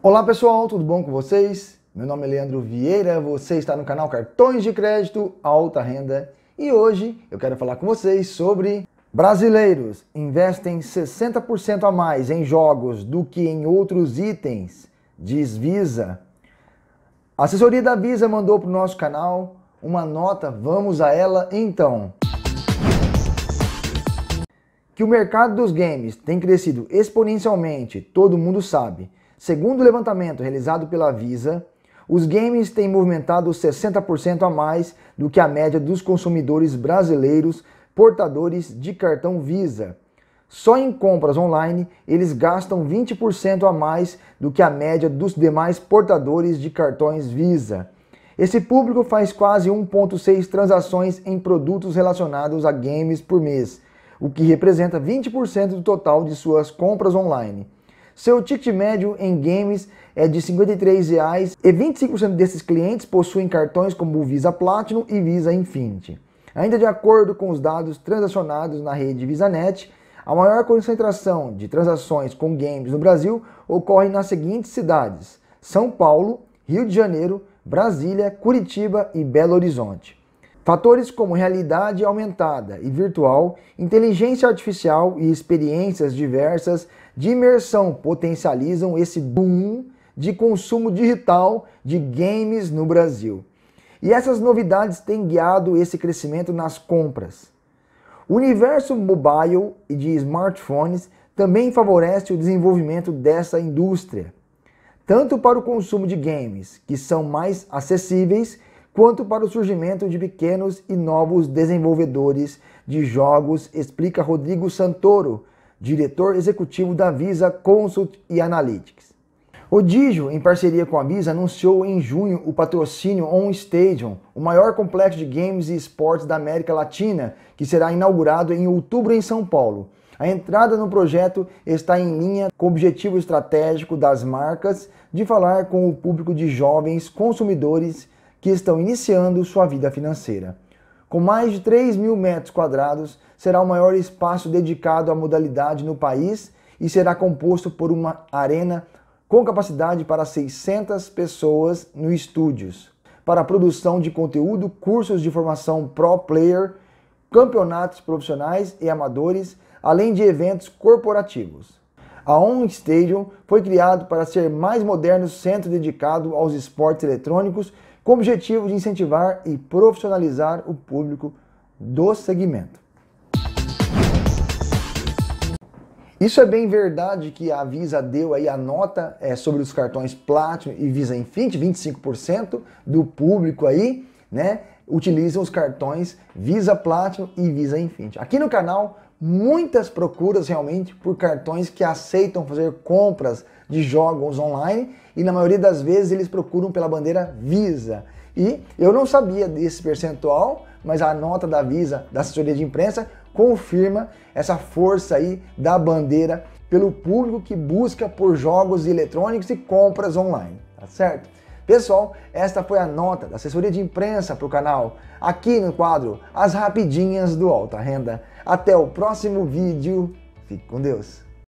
Olá pessoal, tudo bom com vocês? Meu nome é Leandro Vieira, você está no canal Cartões de Crédito Alta Renda e hoje eu quero falar com vocês sobre brasileiros investem 60% a mais em jogos do que em outros itens, diz Visa. A assessoria da Visa mandou para o nosso canal uma nota, vamos a ela então. Que o mercado dos games tem crescido exponencialmente, todo mundo sabe. Segundo o levantamento realizado pela Visa, os games têm movimentado 60% a mais do que a média dos consumidores brasileiros portadores de cartão Visa. Só em compras online, eles gastam 20% a mais do que a média dos demais portadores de cartões Visa. Esse público faz quase 1,6 transações em produtos relacionados a games por mês, o que representa 20% do total de suas compras online. Seu ticket médio em games é de R$ 53,00 e 25% desses clientes possuem cartões como Visa Platinum e Visa Infinity. Ainda de acordo com os dados transacionados na rede VisaNet, a maior concentração de transações com games no Brasil ocorre nas seguintes cidades: São Paulo, Rio de Janeiro, Brasília, Curitiba e Belo Horizonte. Fatores como realidade aumentada e virtual, inteligência artificial e experiências diversas de imersão potencializam esse boom de consumo digital de games no Brasil. E essas novidades têm guiado esse crescimento nas compras. O universo mobile e de smartphones também favorece o desenvolvimento dessa indústria, tanto para o consumo de games, que são mais acessíveis quanto para o surgimento de pequenos e novos desenvolvedores de jogos, explica Rodrigo Santoro, diretor executivo da Visa Consult e Analytics. O Digio, em parceria com a Visa, anunciou em junho o patrocínio On Stadium, o maior complexo de games e esportes da América Latina, que será inaugurado em outubro em São Paulo. A entrada no projeto está em linha com o objetivo estratégico das marcas de falar com o público de jovens consumidores que estão iniciando sua vida financeira. Com mais de 3 mil metros quadrados, será o maior espaço dedicado à modalidade no país e será composto por uma arena com capacidade para 600 pessoas no estúdios, para a produção de conteúdo, cursos de formação pro player, campeonatos profissionais e amadores, além de eventos corporativos. A On Stadium foi criado para ser mais moderno centro dedicado aos esportes eletrônicos com o objetivo de incentivar e profissionalizar o público do segmento. Isso é bem verdade que a Visa deu aí a nota é, sobre os cartões Platinum e Visa Infinite, 25% do público aí, né? utilizam os cartões Visa Platinum e Visa Infinity. Aqui no canal, muitas procuras realmente por cartões que aceitam fazer compras de jogos online e na maioria das vezes eles procuram pela bandeira Visa. E eu não sabia desse percentual, mas a nota da Visa, da assessoria de imprensa, confirma essa força aí da bandeira pelo público que busca por jogos eletrônicos e compras online, tá certo? Pessoal, esta foi a nota da assessoria de imprensa para o canal, aqui no quadro As Rapidinhas do Alta Renda. Até o próximo vídeo. Fique com Deus.